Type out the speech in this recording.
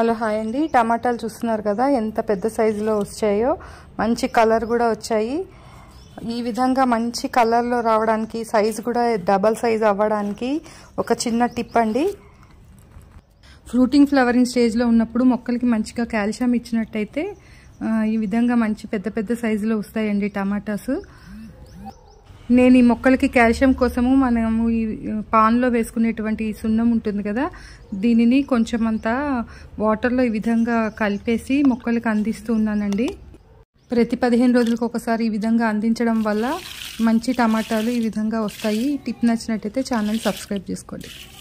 hello hi అండి టమాటాలు చూస్తున్నారు కదా ఎంత పెద్ద సైజులో వచ్చాయో మంచి కలర్ కూడా వచ్చాయి ఈ విధంగా మంచి కలర్లో రావడానికి సైజు కూడా డబల్ సైజ్ అవ్వడానికి ఒక చిన్న టిప్ అండి ఫ్రూటింగ్ ఫ్లవరింగ్ స్టేజ్లో ఉన్నప్పుడు మొక్కలకి మంచిగా కాల్షియం ఇచ్చినట్టయితే ఈ విధంగా మంచి పెద్ద పెద్ద సైజులో వస్తాయండి టమాటాస్ నేను ఈ మొక్కలకి కాల్షియం కోసము మనము ఈ పాన్లో వేసుకునేటువంటి సున్నం ఉంటుంది కదా దీనిని కొంచెం అంతా వాటర్లో ఈ విధంగా కలిపేసి మొక్కలకు అందిస్తూ ఉన్నానండి ప్రతి పదిహేను రోజులకు ఒకసారి ఈ విధంగా అందించడం వల్ల మంచి టమాటాలు ఈ విధంగా వస్తాయి టిప్ నచ్చినట్టయితే ఛానల్ సబ్స్క్రైబ్ చేసుకోండి